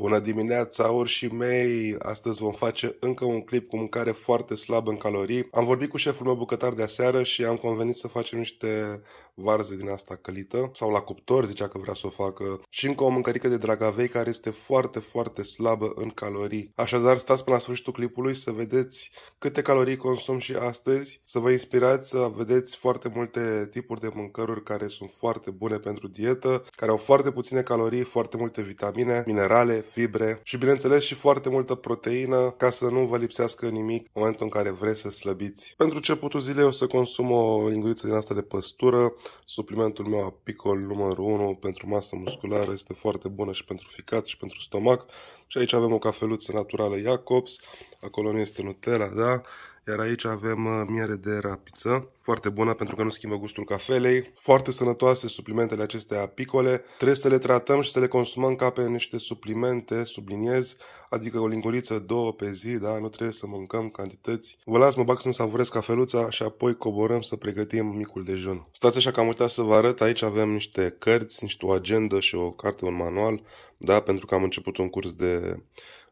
Bună dimineața, și mei! Astăzi vom face încă un clip cu mâncare foarte slabă în calorii. Am vorbit cu șeful meu bucătar de aseară și am convenit să facem niște varze din asta călită sau la cuptor, zicea că vrea să o facă și încă o mâncărică de dragavei care este foarte, foarte slabă în calorii. Așadar, stați până la sfârșitul clipului să vedeți câte calorii consum și astăzi, să vă inspirați să vedeți foarte multe tipuri de mâncăruri care sunt foarte bune pentru dietă, care au foarte puține calorii, foarte multe vitamine, minerale, fibre și bineînțeles și foarte multă proteină ca să nu vă lipsească nimic în momentul în care vreți să slăbiți. Pentru începutul zilei o să consum o linguriță din asta de păstură, suplimentul meu apicol numărul 1 pentru masă musculară este foarte bună și pentru ficat și pentru stomac și aici avem o cafeluță naturală Jacobs, acolo nu este Nutella, da? Iar aici avem uh, miere de rapiță, foarte bună pentru că nu schimbă gustul cafelei, foarte sănătoase suplimentele acestea apicole. Trebuie să le tratăm și să le consumăm ca pe niște suplimente, subliniez, adică o linguriță, două pe zi, da? nu trebuie să mâncăm cantități. Vă las, mă bag să-mi savurez cafeluța și apoi coborăm să pregătim micul dejun. Stați așa că am uitat să vă arăt, aici avem niște cărți, niște o agendă și o carte, un manual, da? pentru că am început un curs de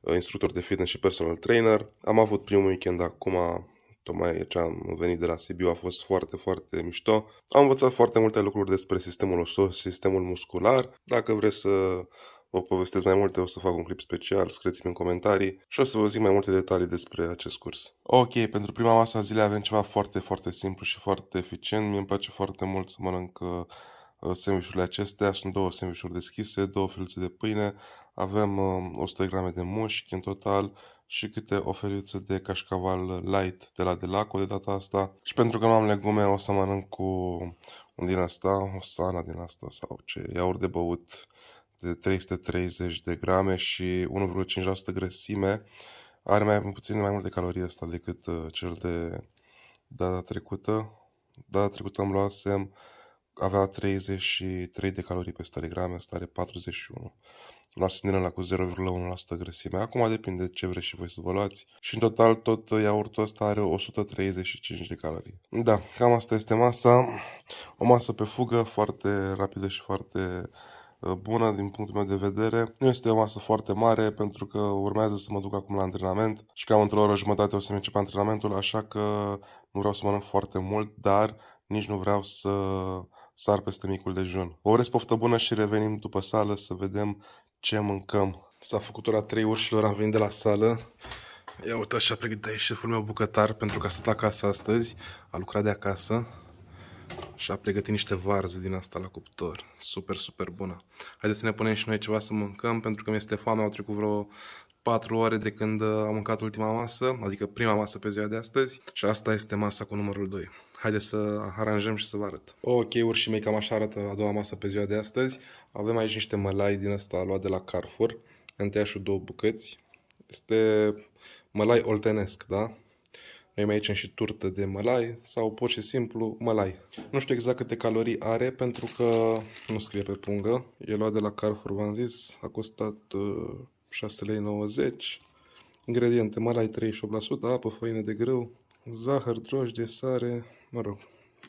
Uh, instructor de fitness și personal trainer. Am avut primul weekend acum, tocmai ce am venit de la Sibiu, a fost foarte, foarte mișto. Am învățat foarte multe lucruri despre sistemul osos, sistemul muscular. Dacă vreți să vă povestesc mai multe, o să fac un clip special, scrieți-mi în comentarii și o să vă zic mai multe detalii despre acest curs. Ok, pentru prima masă a zilei avem ceva foarte, foarte simplu și foarte eficient. Mie îmi place foarte mult să mănânc uh, Uh, sandvișurile acestea. Sunt două sandvișuri deschise, două felițe de pâine, avem 100 uh, grame de mușchi în total și câte o feliuță de cașcaval light de la Delaco de data asta. Și pentru că nu am legume, o să mănânc cu un din asta, o sana din asta sau ce, iaurt de băut de 330 de grame și 1,5% grăsime. Are mai puțin mai multe calorii asta decât uh, cel de data trecută. Data trecută luat luasem avea 33 de calorii pe 100 de grame, asta are 41. Luați din la cu 0,1% grăsime. Acum depinde ce vreți și voi să vă luați. Și în total tot iaurtul ăsta are 135 de calorii. Da, cam asta este masa. O masă pe fugă, foarte rapidă și foarte uh, bună din punctul meu de vedere. Nu este o masă foarte mare pentru că urmează să mă duc acum la antrenament și cam într-o oră jumătate o să-mi încep antrenamentul, așa că nu vreau să mănânc foarte mult, dar nici nu vreau să sar peste micul dejun. Vă urez poftă bună și revenim după sală să vedem ce mâncăm. S-a făcut ora 3 urșilor, am venit de la sală. Ia uite așa pregătea șeful meu bucătar pentru că a stat acasă astăzi, a lucrat de acasă și a pregătit niște varze din asta la cuptor. Super, super bună. Haideți să ne punem și noi ceva să mâncăm pentru că mi-este foame, au trecut vreo 4 ore de când uh, am mâncat ultima masă, adică prima masă pe ziua de astăzi și asta este masa cu numărul 2. Haideți să aranjăm și să vă arăt. Ok, urșii mei, cam așa arată a doua masă pe ziua de astăzi. Avem aici niște mălai din asta luat de la Carrefour, în tăiașul două bucăți. Este mălai oltenesc, da? Noi mai aici și turtă de mălai sau pur și simplu mălai. Nu știu exact câte calorii are pentru că nu scrie pe pungă. E luat de la Carrefour, v-am zis, a costat 6,90 uh, lei. Ingrediente, mălai 38%, apă, făină de grâu, zahăr, drojdie, sare, mă rog,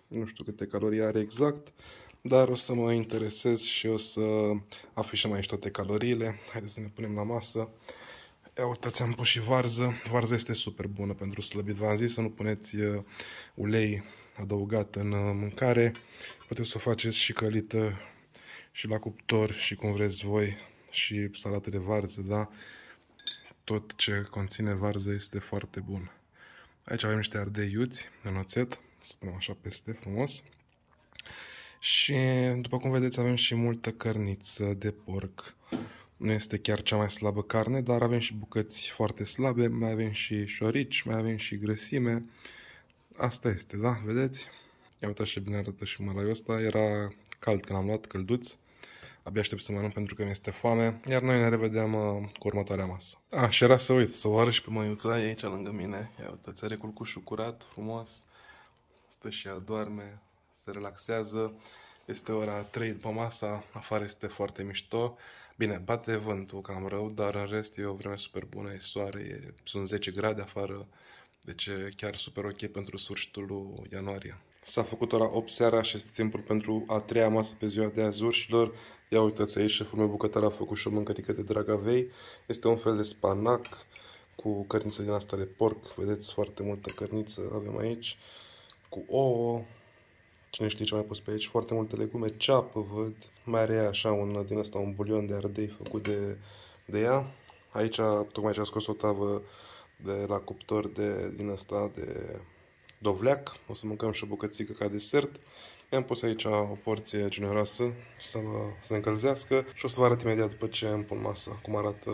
nu știu câte calorii are exact, dar o să mă interesez și o să afișăm aici toate caloriile. Haideți să ne punem la masă. Ia uitați, am pus și varză. Varza este super bună pentru slăbit. V-am zis să nu puneți uh, ulei adăugat în uh, mâncare. Puteți să o faceți și călită și la cuptor și cum vreți voi și salată de varză, da? Tot ce conține varză este foarte bun. Aici avem niște ardei iuți în oțet să punem așa peste frumos. Și, după cum vedeți, avem și multă cărniță de porc. Nu este chiar cea mai slabă carne, dar avem și bucăți foarte slabe, mai avem și șorici, mai avem și grăsime. Asta este, da? Vedeți? Ia uitați și bine arată și mălaiul ăsta. Era cald când am luat, călduț. Abia aștept să mănânc pentru că mi-este foame, iar noi ne revedem uh, cu următoarea masă. A, ah, și era să uit, să o arăt și pe măiuța e aici lângă mine. Ia uitați, are culcușul curat, frumos stă și adorme, se relaxează. Este ora 3 după masa, afară este foarte mișto. Bine, bate vântul cam rău, dar în rest e o vreme super bună, e soare, e, sunt 10 grade afară, deci e chiar super ok pentru sfârșitul lui ianuarie. S-a făcut ora 8 seara și este timpul pentru a treia masă pe ziua de azi urșilor. Ia uitați aici, șeful meu bucătar a făcut și o mâncărică de dragavei. Este un fel de spanac cu cărniță din asta de porc. Vedeți foarte multă cărniță avem aici cu ouă, cine știe ce mai pus pe aici, foarte multe legume, ceapă văd, mai are așa un, din asta un bulion de ardei făcut de, de ea. Aici, tocmai ce a scos o tavă de la cuptor de, din asta de dovleac, o să mâncăm și o bucățică ca desert. I-am pus aici o porție generoasă să, să încălzească și o să vă arăt imediat după ce îmi pun masa cum arată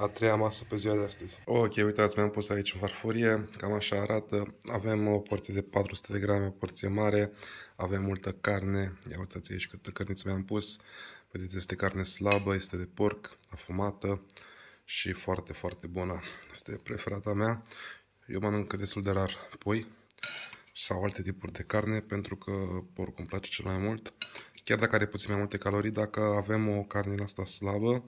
a treia masă pe ziua de astăzi. Ok, uitați, mi-am pus aici în farfurie, cam așa arată. Avem o porție de 400 de grame, o porție mare, avem multă carne. Ia uitați aici câtă cărniță mi-am pus. Vedeți, este carne slabă, este de porc, afumată și foarte, foarte bună. Este preferata mea. Eu mănânc destul de rar pui sau alte tipuri de carne pentru că porcul îmi place cel mai mult. Chiar dacă are puțin mai multe calorii, dacă avem o carne asta slabă,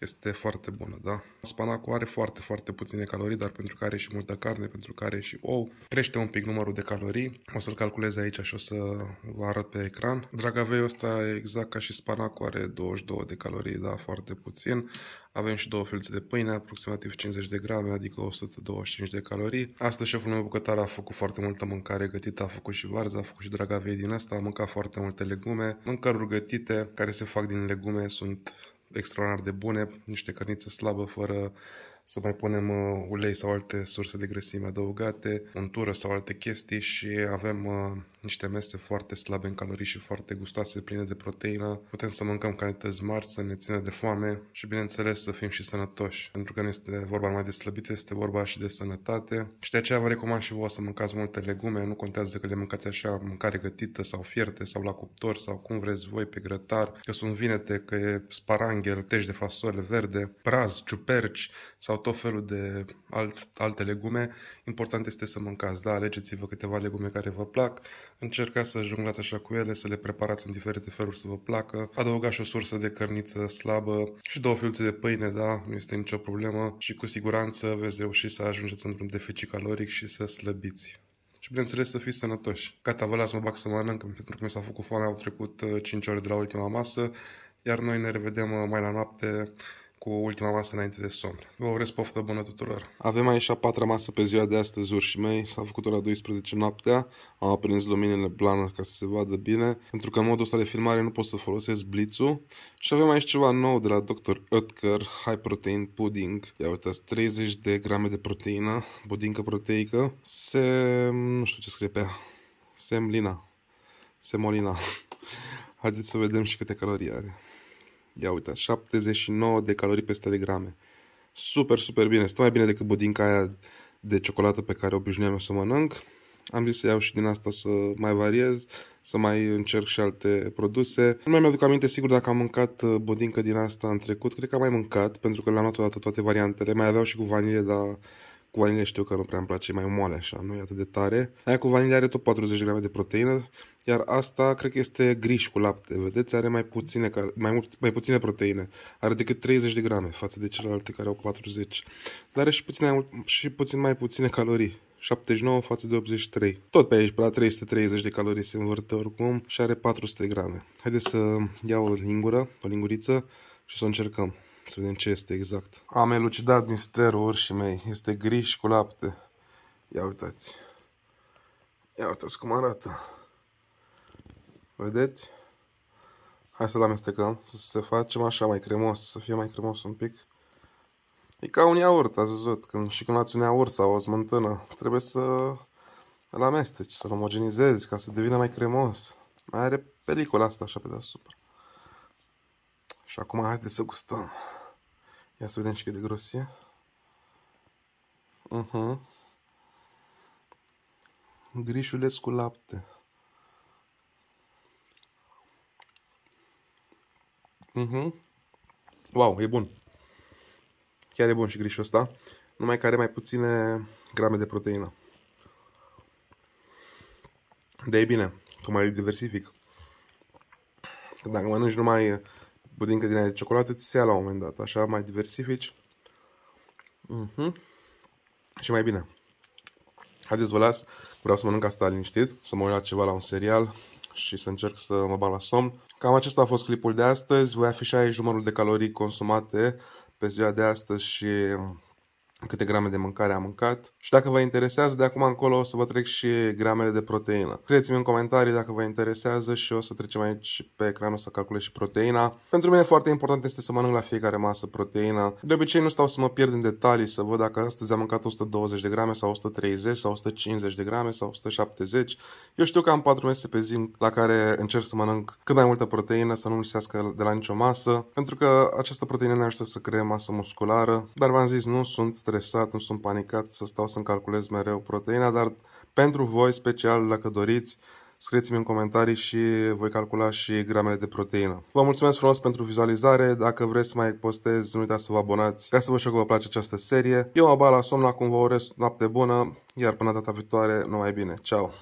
este foarte bună, da? Spanacul are foarte, foarte puține calorii, dar pentru că are și multă carne, pentru că are și ou, crește un pic numărul de calorii. O să-l calculez aici și o să vă arăt pe ecran. Dragaveiul ăsta e exact ca și spanacul, are 22 de calorii, da, foarte puțin. Avem și două felțe de pâine, aproximativ 50 de grame, adică 125 de calorii. Astăzi șeful meu bucătar a făcut foarte multă mâncare gătită, a făcut și varză, a făcut și dragavei din asta, a mâncat foarte multe legume. Mâncăruri gătite care se fac din legume sunt extraordinar de bune, niște cărnițe slabă fără să mai punem uh, ulei sau alte surse de grăsime adăugate, untură sau alte chestii și avem uh, niște mese foarte slabe în calorii și foarte gustoase, pline de proteină. Putem să mâncăm cantități mari, să ne ținem de foame și, bineînțeles, să fim și sănătoși. Pentru că nu este vorba numai de slăbite, este vorba și de sănătate. Și de aceea vă recomand și vouă să mâncați multe legume. Nu contează că le mâncați așa, mâncare gătită sau fierte sau la cuptor sau cum vreți voi pe grătar, că sunt vinete, că e sparanghel, tești de fasole verde, praz, ciuperci sau tot felul de alt, alte legume. Important este să mâncați, da, alegeți-vă câteva legume care vă plac, Încercați să junglați așa cu ele, să le preparați în diferite feluri să vă placă. Adăugați și o sursă de cărniță slabă și două filțe de pâine, da, nu este nicio problemă și cu siguranță veți reuși să ajungeți într-un deficit caloric și să slăbiți și bineînțeles să fiți sănătoși. Gata, vă las, mă bag să mănânc, pentru că mi s-a făcut foame, au trecut 5 uh, ore de la ultima masă, iar noi ne revedem uh, mai la noapte cu ultima masă înainte de somn. Vă urez poftă bună tuturor! Avem aici a patra masă pe ziua de astăzi, urși mei. S-a făcut ora 12 noaptea, am aprins luminile blană ca să se vadă bine, pentru că în modul ăsta de filmare nu pot să folosesc blitzul. Și avem aici ceva nou de la Dr. Oetker, High Protein Pudding. Ia uitați, 30 de grame de proteină, budincă proteică, se... nu știu ce scrie pe ea, semlina, semolina. Haideți să vedem și câte calorii are. Ia uite, 79 de calorii pe 100 de grame. Super, super bine. Stă mai bine decât budinca aia de ciocolată pe care obișnuiam să mănânc. Am zis să iau și din asta să mai variez, să mai încerc și alte produse. Nu mai mi-aduc aminte sigur dacă am mâncat uh, budincă din asta în trecut. Cred că am mai mâncat, pentru că le-am luat odată toate variantele. Mai aveau și cu vanilie, dar cu vanilie știu că nu prea îmi place, mai moale așa, nu e atât de tare. Aia cu vanilie are tot 40 grame de proteină, iar asta cred că este griș cu lapte, vedeți? Are mai puține, mai, mult, mai puține proteine. Are decât 30 de grame față de celelalte care au 40. Dar are și puțin mai, și puțin mai puține calorii. 79 față de 83. Tot pe aici, pe la 330 de calorii se învârte oricum și are 400 grame. Haideți să iau o lingură, o linguriță și să o încercăm. Să vedem ce este exact. Am elucidat misterul urșii mei. Este griș cu lapte. Ia uitați. Ia uitați cum arată. Vedeți? Hai să-l amestecăm, să, se facem așa mai cremos, să fie mai cremos un pic. E ca un iaurt, ați văzut, când, și când ați un iaurt sau o smântână, trebuie să îl amesteci, să-l omogenizezi ca să devină mai cremos. Mai are pelicula asta așa pe deasupra. Și acum haideți să gustăm. Ia să vedem și cât de gros e. Uh mhm. -huh. Grișuleț cu lapte. Uh-huh. Wow, e bun. Chiar e bun și grișul ăsta, numai că are mai puține grame de proteină. De e bine, că mai diversific. Că dacă mănânci numai budincă din aia de ciocolată, ți se ia la un moment dat. Așa mai diversifici. Uh-huh. Și mai bine. Haideți, vă las. Vreau să mănânc asta liniștit, să mă uit la ceva, la un serial, și să încerc să mă bag la somn. Cam acesta a fost clipul de astăzi. Voi afișa aici numărul de calorii consumate pe ziua de astăzi și câte grame de mâncare am mâncat și dacă vă interesează, de acum încolo o să vă trec și gramele de proteină. Scrieți-mi în comentarii dacă vă interesează și o să trecem aici pe ecran, să calculez și proteina. Pentru mine foarte important este să mănânc la fiecare masă proteina. De obicei nu stau să mă pierd în detalii, să văd dacă astăzi am mâncat 120 de grame sau 130 sau 150 de grame sau 170. Eu știu că am 4 mese pe zi la care încerc să mănânc cât mai multă proteină, să nu lipsească de la nicio masă, pentru că această proteină ne ajută să creăm masă musculară, dar v-am zis, nu sunt stresat, nu sunt panicat să stau să-mi calculez mereu proteina, dar pentru voi special, dacă doriți, scrieți-mi în comentarii și voi calcula și gramele de proteină. Vă mulțumesc frumos pentru vizualizare, dacă vreți să mai postez, nu uitați să vă abonați ca să vă știu că vă place această serie. Eu mă bala la somn, acum vă urez noapte bună, iar până data viitoare, numai bine, ceau!